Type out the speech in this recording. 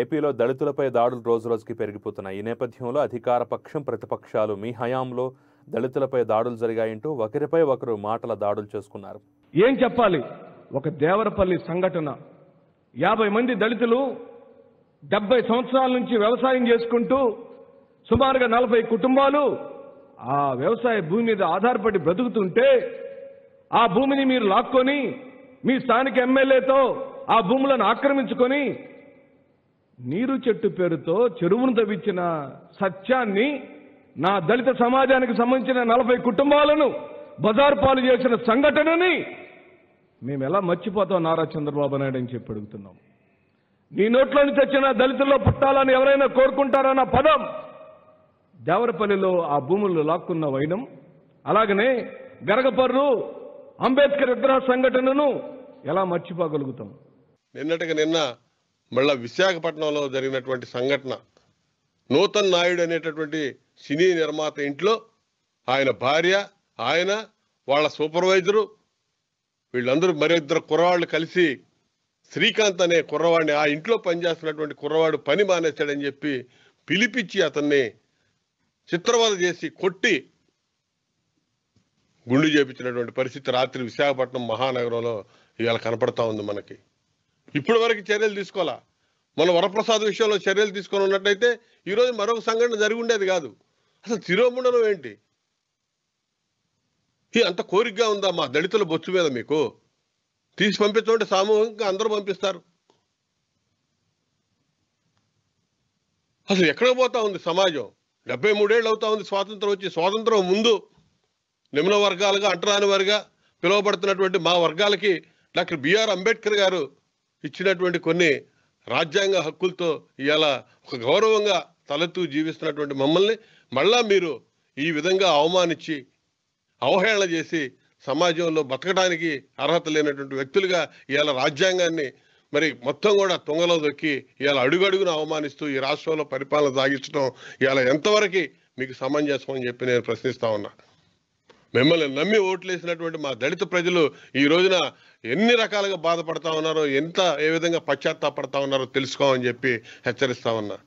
ఏపీలో దళితులపై దాడులు రోజురోజుకి పెరిగిపోతున్నాయి ఈ నేపథ్యంలో అధికార పక్షం ప్రతిపక్షాలు మీ హయాంలో దళితులపై దాడులు జరిగాయంటూ ఒకరిపై ఒకరు మాటల దాడులు చేసుకున్నారు ఏం చెప్పాలి ఒక దేవరపల్లి సంఘటన యాభై మంది దళితులు డెబ్బై సంవత్సరాల నుంచి వ్యవసాయం చేసుకుంటూ సుమారుగా నలభై కుటుంబాలు ఆ వ్యవసాయ భూమి మీద ఆధారపడి బ్రతుకుతుంటే ఆ భూమిని మీరు లాక్కొని మీ స్థానిక ఎమ్మెల్యేతో ఆ భూములను ఆక్రమించుకొని నీరు చెట్టు పేరుతో చెరువును తవ్వించిన సత్యాన్ని నా దళిత సమాజానికి సంబంధించిన నలభై కుటుంబాలను బజార్ పాలు చేసిన సంఘటనని మేము ఎలా మర్చిపోతాం నారా చంద్రబాబు నాయుడు అని చెప్పి అడుగుతున్నాం నీ నోట్లో నుంచి వచ్చిన దళితుల్లో పుట్టాలని ఎవరైనా కోరుకుంటారన్న పదం దేవరపల్లిలో ఆ భూములు లాక్కున్న వైనం అలాగనే గరగపర్రు అంబేద్కర్ విగ్రహ సంఘటనను ఎలా మర్చిపోగలుగుతాం నిన్నటికి నిన్న మళ్ళా విశాఖపట్నంలో జరిగినటువంటి సంఘటన నూతన్ నాయుడు అనేటటువంటి సినీ నిర్మాత ఇంట్లో ఆయన భార్య ఆయన వాళ్ళ సూపర్వైజరు వీళ్ళందరూ మరి ఇద్దరు కుర్రవాళ్ళు కలిసి శ్రీకాంత్ అనే కుర్రవాడిని ఆ ఇంట్లో పనిచేస్తున్నటువంటి కుర్రవాడు పని మానేశాడని చెప్పి పిలిపించి అతన్ని చిత్రవద చేసి కొట్టి గుండు చేపించినటువంటి పరిస్థితి రాత్రి విశాఖపట్నం మహానగరంలో ఇవాళ కనపడతా ఉంది మనకి ఇప్పటి వరకు చర్యలు తీసుకోవాలా మన వరప్రసాద్ విషయంలో చర్యలు తీసుకొని ఉన్నట్టయితే ఈరోజు మరొక సంఘటన జరిగి ఉండేది కాదు అసలు తిరోముండనం ఏంటి అంత కోరికగా ఉందా మా దళితుల బొచ్చు మీద మీకు తీసి పంపించమంటే సామూహికంగా అందరూ పంపిస్తారు అసలు ఎక్కడ పోతా ఉంది సమాజం డెబ్బై మూడేళ్ళు అవుతా ఉంది స్వాతంత్రం వచ్చి స్వాతంత్రం ముందు నిమ్న వర్గాలుగా అంటరాని వారిగా పిలువబడుతున్నటువంటి మా వర్గాలకి డాక్టర్ బిఆర్ అంబేద్కర్ గారు ఇచ్చినటువంటి కొన్ని రాజ్యాంగ హక్కులతో ఇవాళ ఒక గౌరవంగా తలెత్తు జీవిస్తున్నటువంటి మమ్మల్ని మళ్ళా మీరు ఈ విధంగా అవమానించి అవహేళన చేసి సమాజంలో బతకడానికి అర్హత లేనటువంటి వ్యక్తులుగా ఇవాళ రాజ్యాంగాన్ని మరి మొత్తం కూడా తుంగలో దొక్కి ఇవాళ అడుగడుగును అవమానిస్తూ ఈ రాష్ట్రంలో పరిపాలన సాగించడం ఇవాళ ఎంతవరకు మీకు సమంజసం అని చెప్పి నేను ప్రశ్నిస్తా ఉన్నా మిమ్మల్ని నమ్మి ఓట్లేసినటువంటి మా దళిత ప్రజలు ఈ రోజున ఎన్ని రకాలుగా బాధపడతా ఉన్నారో ఎంత ఏ విధంగా పశ్చాత్తాపడతా ఉన్నారో తెలుసుకోమని చెప్పి హెచ్చరిస్తా ఉన్నా